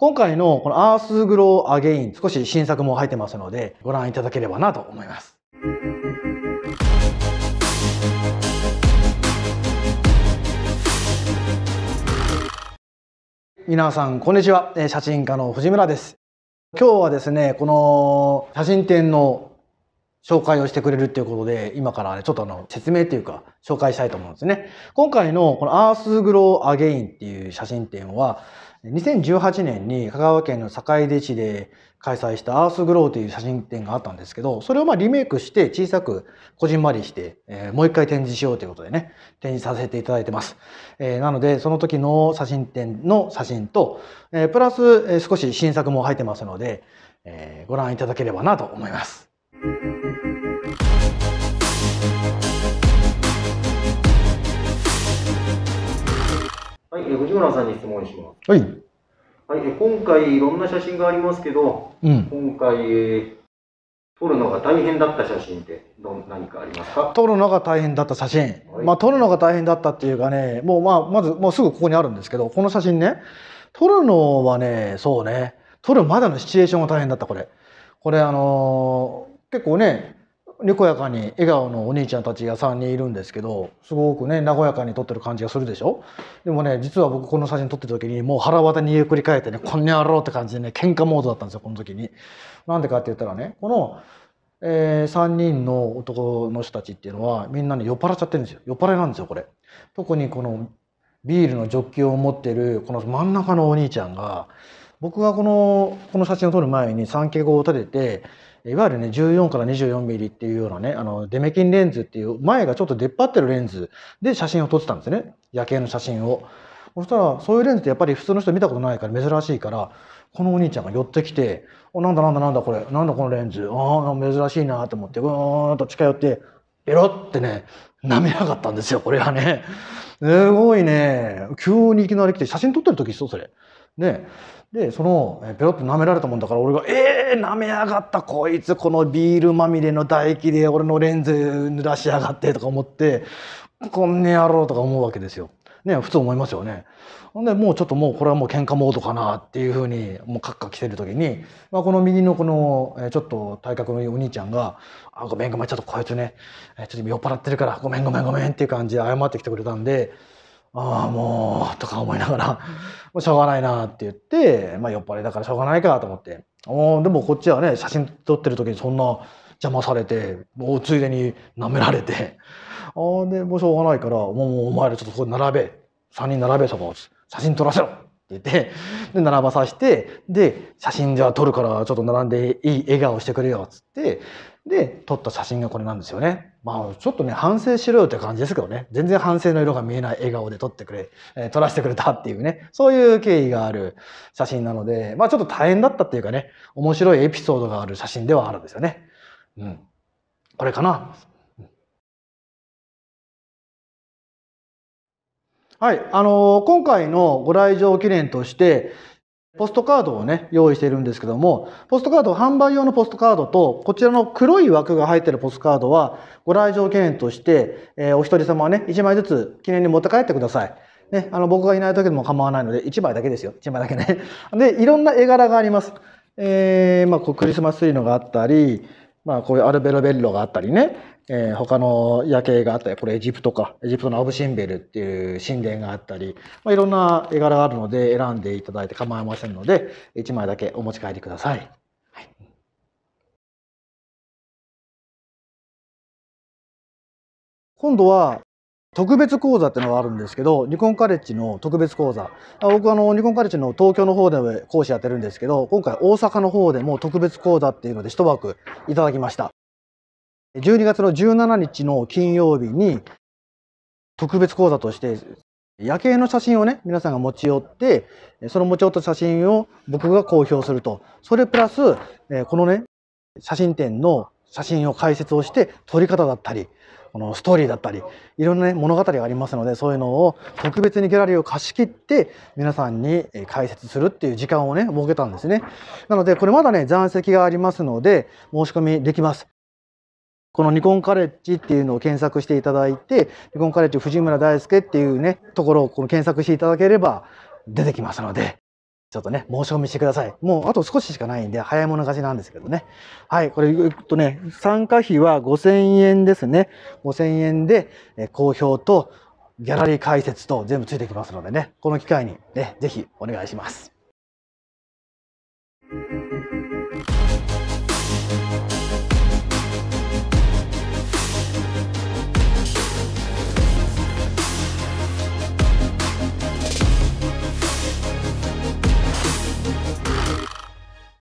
今回のこのアースグローアゲイン少し新作も入ってますのでご覧いただければなと思います。皆さんこんにちは写真家の藤村です今日はですねこの写真展の紹介をしてくれるっていうことで、今からね、ちょっとあの、説明っていうか、紹介したいと思うんですね。今回のこのアースグローアゲインっていう写真展は、2018年に香川県の坂出市で開催したアースグローという写真展があったんですけど、それをまリメイクして小さくこじんまりして、えー、もう一回展示しようということでね、展示させていただいてます。えー、なので、その時の写真展の写真と、えー、プラス、え少し新作も入ってますので、えご覧いただければなと思います。村さんに質問します。はい。はい、今回いろんな写真がありますけど、うん、今回、撮るのが大変だった写真ってど何かありますか撮るのが大変だった写真、はい、まあ撮るのが大変だったっていうかねもうまあまずもうすぐここにあるんですけどこの写真ね撮るのはねそうね撮るまでのシチュエーションが大変だったこれこれあのー、結構ねにこやかに笑顔のお兄ちゃんたちが3人いるんですけどすごくね和やかに撮ってる感じがするでしょでもね実は僕この写真撮ってた時にもう腹渡にゆっくり返ってねこんにゃろうって感じでね喧嘩モードだったんですよこの時に。なんでかって言ったらねこの、えー、3人の男の人たちっていうのはみんなね酔っ払っちゃってるんですよ酔っ払いなんですよこれ。特にこのビールのジョッキを持ってるこの真ん中のお兄ちゃんが僕がこのこの写真を撮る前に三景語を立てていわゆるね、14から24ミリっていうようなね、あの、デメキンレンズっていう、前がちょっと出っ張ってるレンズで写真を撮ってたんですね。夜景の写真を。そしたら、そういうレンズってやっぱり普通の人見たことないから珍しいから、このお兄ちゃんが寄ってきて、お、なんだなんだなんだこれ、なんだこのレンズ、ああ、珍しいなと思って、うーんと近寄って、ベロってね、舐めやがったんですよ、これはね。すごいね、急にいきなり来て、写真撮ってる時っすよ、それ。ででそのペロッと舐められたもんだから俺が「えー、舐めやがったこいつこのビールまみれの唾液で俺のレンズ濡らしやがって」とか思って「こんねろう」とか思うわけですよ。ね、普通思いますよね。ほんでもうちょっともうこれはもう喧嘩モードかなっていうふうにもうカッカ来てる時に、まあ、この右のこのちょっと体格のいいお兄ちゃんが「あごめんごめんちょっとこいつねちょっと酔っ払ってるからごめんごめんごめん」っていう感じで謝ってきてくれたんでああ、もう、とか思いながら、もうしょうがないなって言って、まあ酔っ払いだからしょうがないかと思って。おでもこっちはね、写真撮ってる時にそんな邪魔されて、うついでに舐められて、ああ、で、もうしょうがないから、もうお前らちょっとそこ並べ、3人並べそこ、写真撮らせろって言って、で、並ばさして、で、写真じゃあ撮るからちょっと並んでいい笑顔してくれよ、っつって、で、撮った写真がこれなんですよね。まあ、ちょっとね、反省しろよって感じですけどね。全然反省の色が見えない笑顔で撮ってくれ、えー、撮らせてくれたっていうね、そういう経緯がある写真なので、まあちょっと大変だったっていうかね、面白いエピソードがある写真ではあるんですよね。うん。これかな。はい、あのー、今回のご来場記念として、ポストカードをね、用意しているんですけども、ポストカード、販売用のポストカードと、こちらの黒い枠が入っているポストカードは、ご来場記念として、えー、お一人様はね、1枚ずつ記念に持って帰ってください。ね、あの、僕がいない時でも構わないので、1枚だけですよ。1枚だけね。で、いろんな絵柄があります。えー、まあ、クリスマスツリーのがあったり、まあ、こういうアルベロベッロがあったりね。えー、他の夜景があったり、これエジプトか、エジプトのアブシンベルっていう神殿があったり、まあ、いろんな絵柄があるので選んでいただいて構いませんので、1枚だけお持ち帰りください。はい、今度は特別講座っていうのがあるんですけど、ニコンカレッジの特別講座。僕あの、ニコンカレッジの東京の方で講師やってるんですけど、今回大阪の方でも特別講座っていうので一枠いただきました。12月の17日の金曜日に、特別講座として、夜景の写真をね、皆さんが持ち寄って、その持ち寄った写真を僕が公表すると。それプラス、このね、写真展の写真を解説をして、撮り方だったり、このストーリーだったり、いろんな、ね、物語がありますので、そういうのを特別にギャラリーを貸し切って、皆さんに解説するっていう時間をね、設けたんですね。なので、これまだね、残席がありますので、申し込みできます。このニコンカレッジっていうのを検索していただいて、ニコンカレッジ藤村大輔っていうね、ところをこの検索していただければ出てきますので、ちょっとね、申し込みしてください。もうあと少ししかないんで、早い者勝ちなんですけどね。はい、これ、えっとね、参加費は5000円ですね。5000円で、え好評と、ギャラリー解説と全部ついてきますのでね、この機会にね、ぜひお願いします。